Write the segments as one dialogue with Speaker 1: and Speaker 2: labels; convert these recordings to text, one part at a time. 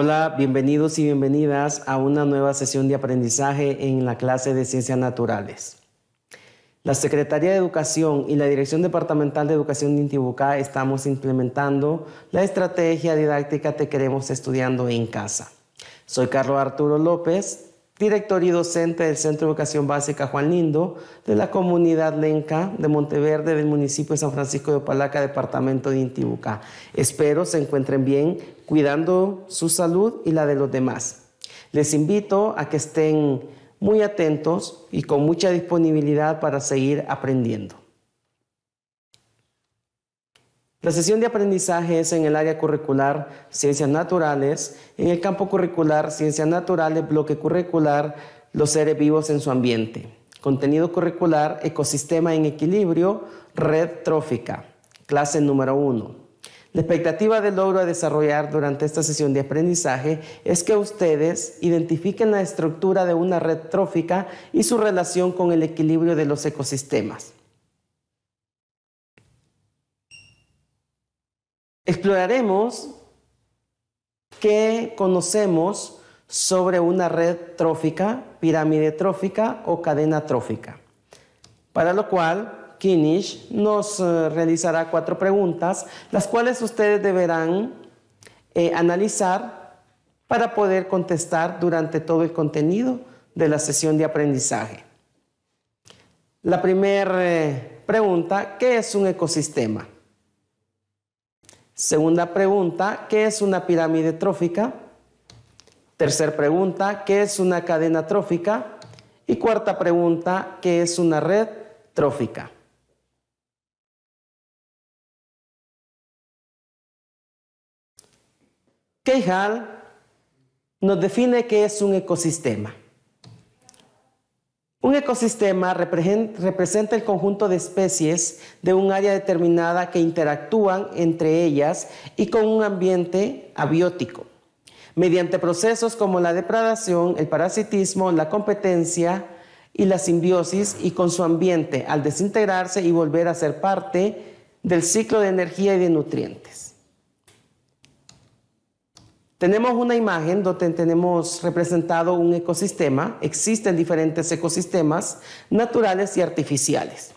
Speaker 1: Hola, bienvenidos y bienvenidas a una nueva sesión de aprendizaje en la clase de Ciencias Naturales. La Secretaría de Educación y la Dirección Departamental de Educación de Intibucá estamos implementando la estrategia didáctica Te queremos estudiando en casa. Soy Carlos Arturo López, director y docente del Centro de Educación Básica Juan Lindo, de la comunidad Lenca de Monteverde, del municipio de San Francisco de Palaca departamento de Intibucá. Espero se encuentren bien, cuidando su salud y la de los demás. Les invito a que estén muy atentos y con mucha disponibilidad para seguir aprendiendo. La sesión de aprendizaje es en el área curricular Ciencias Naturales, en el campo curricular Ciencias Naturales, bloque curricular Los seres vivos en su ambiente, contenido curricular Ecosistema en equilibrio, red trófica, clase número uno. La expectativa del logro a desarrollar durante esta sesión de aprendizaje es que ustedes identifiquen la estructura de una red trófica y su relación con el equilibrio de los ecosistemas exploraremos qué conocemos sobre una red trófica, pirámide trófica o cadena trófica. Para lo cual, Kinish nos eh, realizará cuatro preguntas, las cuales ustedes deberán eh, analizar para poder contestar durante todo el contenido de la sesión de aprendizaje. La primera eh, pregunta, ¿qué es un ecosistema? Segunda pregunta, ¿qué es una pirámide trófica? Tercer pregunta, ¿qué es una cadena trófica? Y cuarta pregunta, ¿qué es una red trófica? Keijal nos define qué es un ecosistema. Un ecosistema representa el conjunto de especies de un área determinada que interactúan entre ellas y con un ambiente abiótico, mediante procesos como la depredación, el parasitismo, la competencia y la simbiosis y con su ambiente al desintegrarse y volver a ser parte del ciclo de energía y de nutrientes. Tenemos una imagen donde tenemos representado un ecosistema. Existen diferentes ecosistemas naturales y artificiales.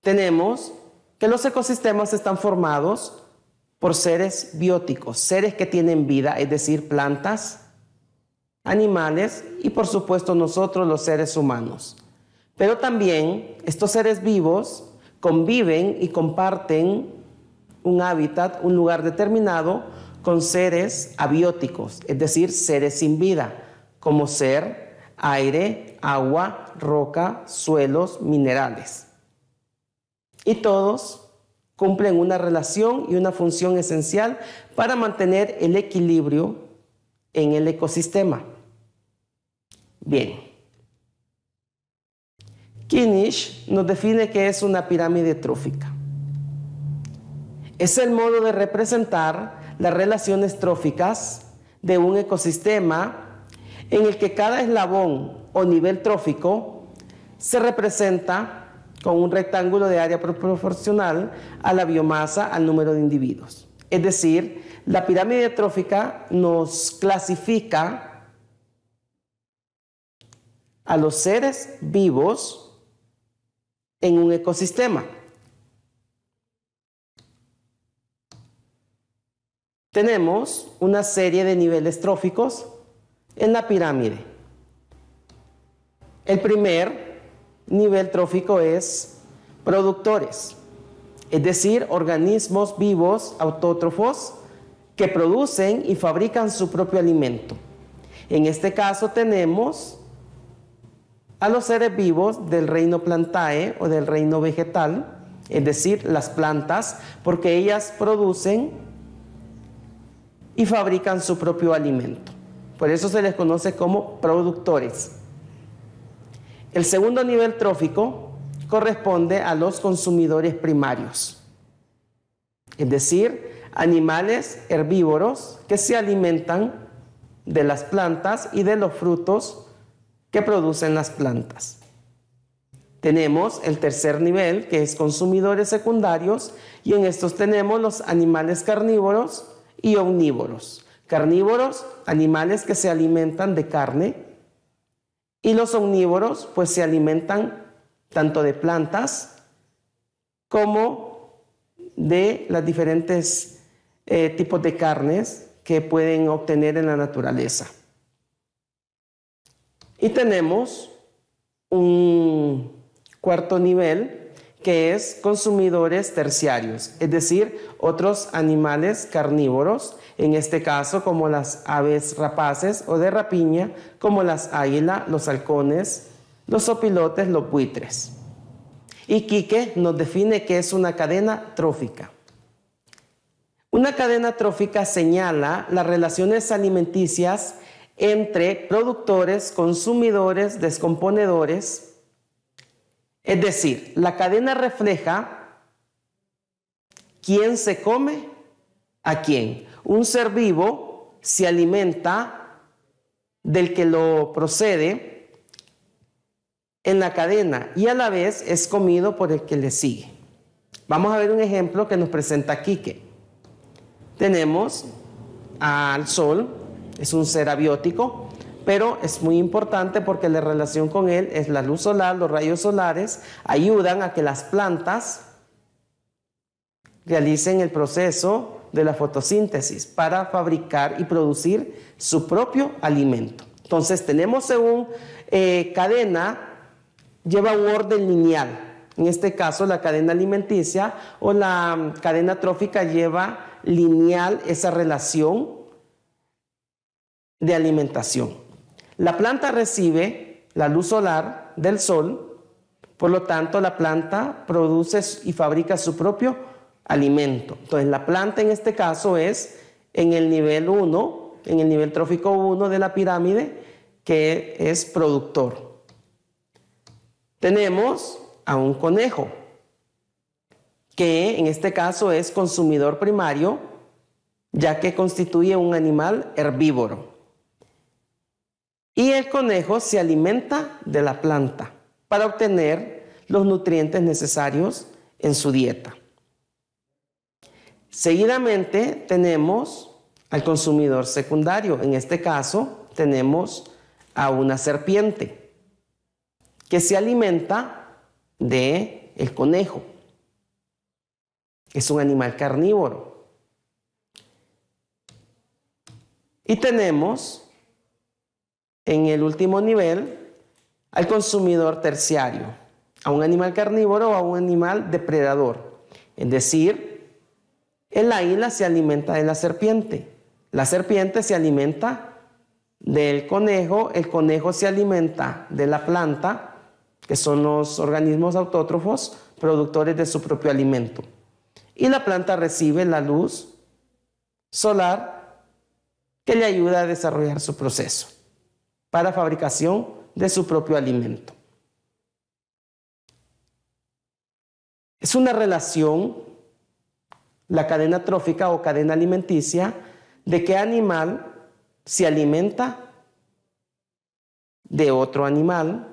Speaker 1: Tenemos que los ecosistemas están formados por seres bióticos, seres que tienen vida, es decir, plantas, animales y por supuesto nosotros los seres humanos. Pero también estos seres vivos conviven y comparten un hábitat, un lugar determinado con seres abióticos, es decir, seres sin vida, como ser aire, agua, roca, suelos, minerales. Y todos cumplen una relación y una función esencial para mantener el equilibrio en el ecosistema. Bien. Kinish nos define que es una pirámide trófica. Es el modo de representar las relaciones tróficas de un ecosistema en el que cada eslabón o nivel trófico se representa con un rectángulo de área proporcional a la biomasa, al número de individuos. Es decir, la pirámide trófica nos clasifica a los seres vivos en un ecosistema. tenemos una serie de niveles tróficos en la pirámide. El primer nivel trófico es productores, es decir, organismos vivos autótrofos que producen y fabrican su propio alimento. En este caso tenemos a los seres vivos del reino plantae o del reino vegetal, es decir, las plantas, porque ellas producen y fabrican su propio alimento. Por eso se les conoce como productores. El segundo nivel trófico corresponde a los consumidores primarios, es decir, animales herbívoros que se alimentan de las plantas y de los frutos que producen las plantas. Tenemos el tercer nivel, que es consumidores secundarios, y en estos tenemos los animales carnívoros, y omnívoros. Carnívoros, animales que se alimentan de carne, y los omnívoros, pues se alimentan tanto de plantas como de los diferentes eh, tipos de carnes que pueden obtener en la naturaleza. Y tenemos un cuarto nivel que es consumidores terciarios, es decir, otros animales carnívoros, en este caso como las aves rapaces o de rapiña, como las águilas, los halcones, los opilotes, los buitres. Y Quique nos define que es una cadena trófica. Una cadena trófica señala las relaciones alimenticias entre productores, consumidores, descomponedores, es decir, la cadena refleja quién se come a quién. Un ser vivo se alimenta del que lo procede en la cadena y a la vez es comido por el que le sigue. Vamos a ver un ejemplo que nos presenta Quique. Tenemos al sol, es un ser abiótico, pero es muy importante porque la relación con él es la luz solar, los rayos solares ayudan a que las plantas realicen el proceso de la fotosíntesis para fabricar y producir su propio alimento. Entonces tenemos según eh, cadena, lleva un orden lineal. En este caso, la cadena alimenticia o la mm, cadena trófica lleva lineal esa relación de alimentación. La planta recibe la luz solar del sol, por lo tanto la planta produce y fabrica su propio alimento. Entonces la planta en este caso es en el nivel 1, en el nivel trófico 1 de la pirámide, que es productor. Tenemos a un conejo, que en este caso es consumidor primario, ya que constituye un animal herbívoro y el conejo se alimenta de la planta para obtener los nutrientes necesarios en su dieta. Seguidamente tenemos al consumidor secundario, en este caso tenemos a una serpiente que se alimenta de el conejo. Es un animal carnívoro. Y tenemos en el último nivel al consumidor terciario, a un animal carnívoro o a un animal depredador. Es decir, el águila se alimenta de la serpiente, la serpiente se alimenta del conejo, el conejo se alimenta de la planta, que son los organismos autótrofos productores de su propio alimento. Y la planta recibe la luz solar que le ayuda a desarrollar su proceso para fabricación de su propio alimento. Es una relación, la cadena trófica o cadena alimenticia, de qué animal se alimenta de otro animal,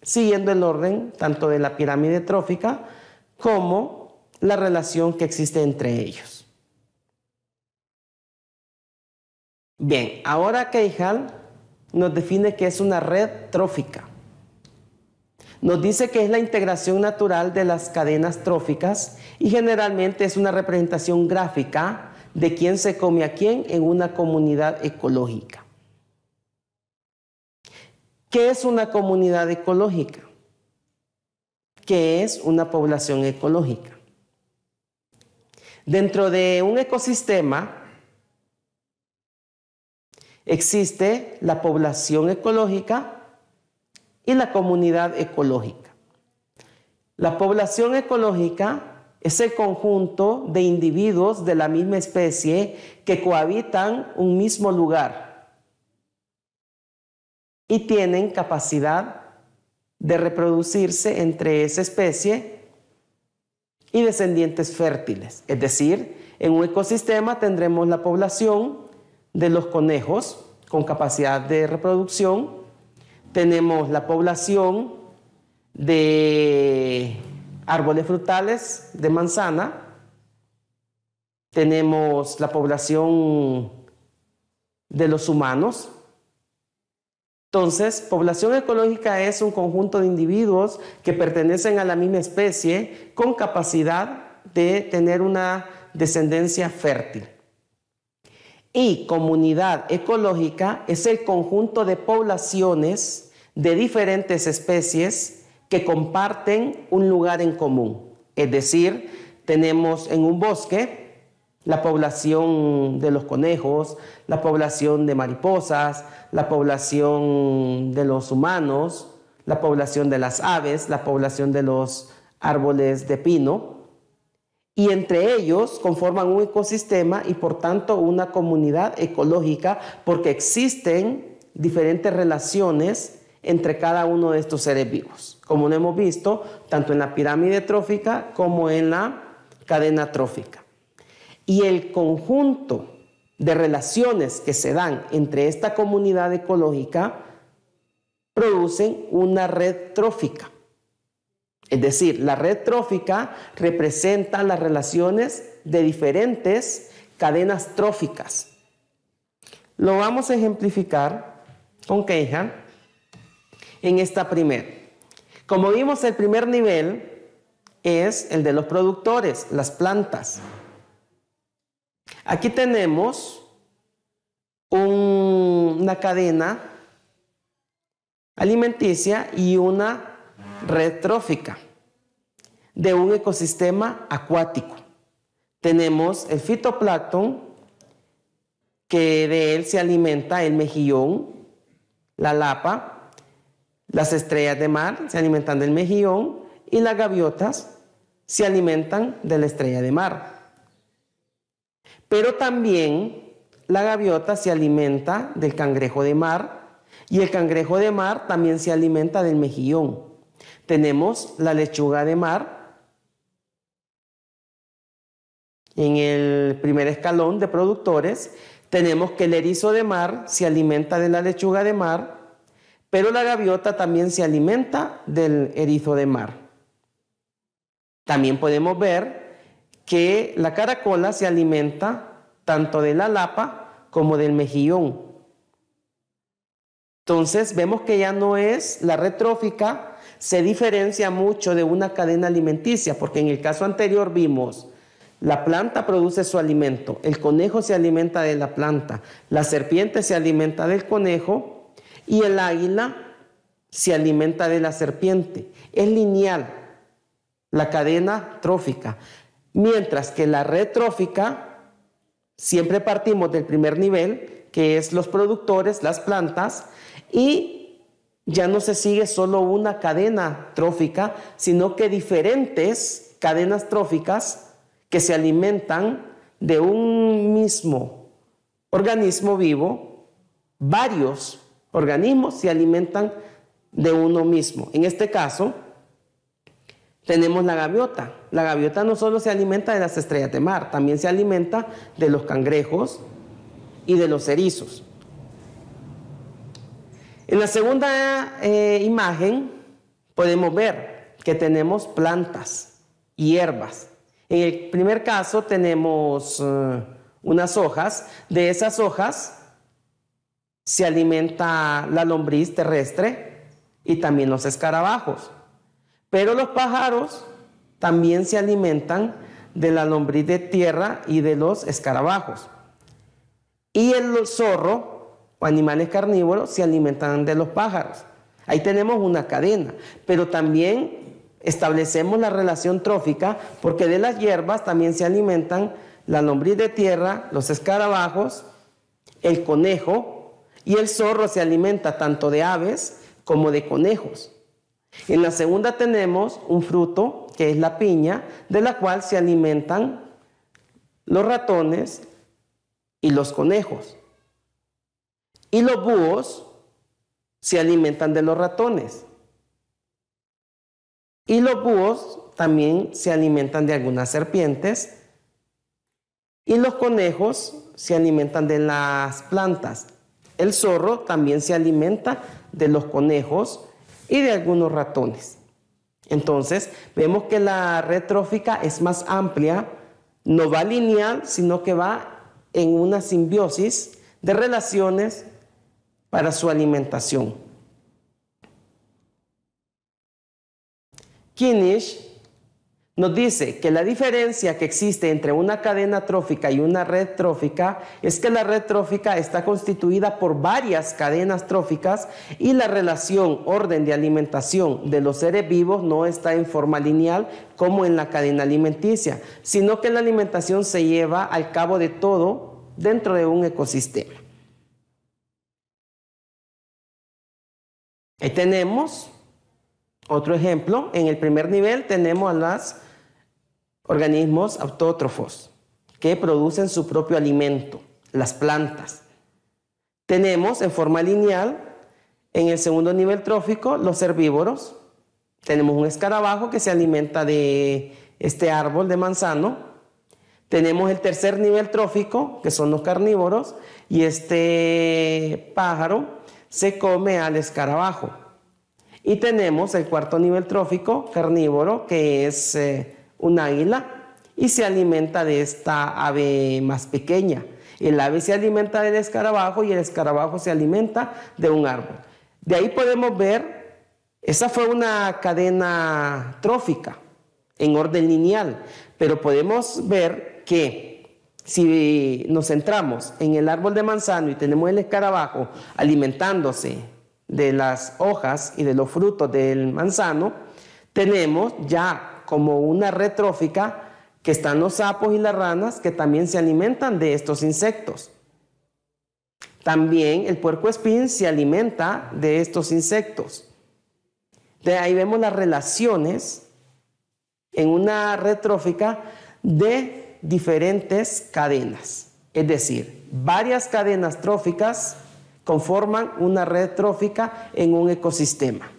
Speaker 1: siguiendo el orden tanto de la pirámide trófica como la relación que existe entre ellos. Bien, ahora Keijal nos define que es una red trófica. Nos dice que es la integración natural de las cadenas tróficas y generalmente es una representación gráfica de quién se come a quién en una comunidad ecológica. ¿Qué es una comunidad ecológica? ¿Qué es una población ecológica? Dentro de un ecosistema, Existe la población ecológica y la comunidad ecológica. La población ecológica es el conjunto de individuos de la misma especie que cohabitan un mismo lugar y tienen capacidad de reproducirse entre esa especie y descendientes fértiles. Es decir, en un ecosistema tendremos la población de los conejos con capacidad de reproducción, tenemos la población de árboles frutales de manzana, tenemos la población de los humanos. Entonces, población ecológica es un conjunto de individuos que pertenecen a la misma especie con capacidad de tener una descendencia fértil. Y comunidad ecológica es el conjunto de poblaciones de diferentes especies que comparten un lugar en común. Es decir, tenemos en un bosque la población de los conejos, la población de mariposas, la población de los humanos, la población de las aves, la población de los árboles de pino, y entre ellos conforman un ecosistema y por tanto una comunidad ecológica porque existen diferentes relaciones entre cada uno de estos seres vivos, como lo hemos visto tanto en la pirámide trófica como en la cadena trófica. Y el conjunto de relaciones que se dan entre esta comunidad ecológica producen una red trófica es decir, la red trófica representa las relaciones de diferentes cadenas tróficas. Lo vamos a ejemplificar con queja en esta primera. Como vimos, el primer nivel es el de los productores, las plantas. Aquí tenemos una cadena alimenticia y una red trófica de un ecosistema acuático. Tenemos el fitoplancton, que de él se alimenta el mejillón, la lapa, las estrellas de mar se alimentan del mejillón y las gaviotas se alimentan de la estrella de mar. Pero también la gaviota se alimenta del cangrejo de mar y el cangrejo de mar también se alimenta del mejillón tenemos la lechuga de mar. En el primer escalón de productores tenemos que el erizo de mar se alimenta de la lechuga de mar, pero la gaviota también se alimenta del erizo de mar. También podemos ver que la caracola se alimenta tanto de la lapa como del mejillón. Entonces vemos que ya no es la retrófica se diferencia mucho de una cadena alimenticia, porque en el caso anterior vimos, la planta produce su alimento, el conejo se alimenta de la planta, la serpiente se alimenta del conejo y el águila se alimenta de la serpiente. Es lineal la cadena trófica, mientras que la red trófica siempre partimos del primer nivel, que es los productores, las plantas, y ya no se sigue solo una cadena trófica, sino que diferentes cadenas tróficas que se alimentan de un mismo organismo vivo, varios organismos se alimentan de uno mismo. En este caso, tenemos la gaviota. La gaviota no solo se alimenta de las estrellas de mar, también se alimenta de los cangrejos y de los erizos. En la segunda eh, imagen podemos ver que tenemos plantas y hierbas. En el primer caso tenemos eh, unas hojas. De esas hojas se alimenta la lombriz terrestre y también los escarabajos. Pero los pájaros también se alimentan de la lombriz de tierra y de los escarabajos. Y el zorro o animales carnívoros se alimentan de los pájaros. Ahí tenemos una cadena, pero también establecemos la relación trófica porque de las hierbas también se alimentan la lombriz de tierra, los escarabajos, el conejo y el zorro se alimenta tanto de aves como de conejos. En la segunda tenemos un fruto que es la piña, de la cual se alimentan los ratones y los conejos. Y los búhos se alimentan de los ratones. Y los búhos también se alimentan de algunas serpientes. Y los conejos se alimentan de las plantas. El zorro también se alimenta de los conejos y de algunos ratones. Entonces, vemos que la red trófica es más amplia, no va lineal, sino que va en una simbiosis de relaciones para su alimentación. Kinish nos dice que la diferencia que existe entre una cadena trófica y una red trófica es que la red trófica está constituida por varias cadenas tróficas y la relación orden de alimentación de los seres vivos no está en forma lineal como en la cadena alimenticia, sino que la alimentación se lleva al cabo de todo dentro de un ecosistema. Ahí eh, tenemos otro ejemplo. En el primer nivel tenemos a los organismos autótrofos que producen su propio alimento, las plantas. Tenemos en forma lineal, en el segundo nivel trófico, los herbívoros. Tenemos un escarabajo que se alimenta de este árbol de manzano. Tenemos el tercer nivel trófico, que son los carnívoros, y este pájaro se come al escarabajo. Y tenemos el cuarto nivel trófico, carnívoro, que es eh, un águila y se alimenta de esta ave más pequeña. El ave se alimenta del escarabajo y el escarabajo se alimenta de un árbol. De ahí podemos ver, esa fue una cadena trófica en orden lineal, pero podemos ver que si eh, nos centramos en el árbol de manzano y tenemos el escarabajo alimentándose de las hojas y de los frutos del manzano, tenemos ya como una red trófica que están los sapos y las ranas que también se alimentan de estos insectos. También el puerco espín se alimenta de estos insectos. De ahí vemos las relaciones en una red trófica de diferentes cadenas. Es decir, varias cadenas tróficas conforman una red trófica en un ecosistema.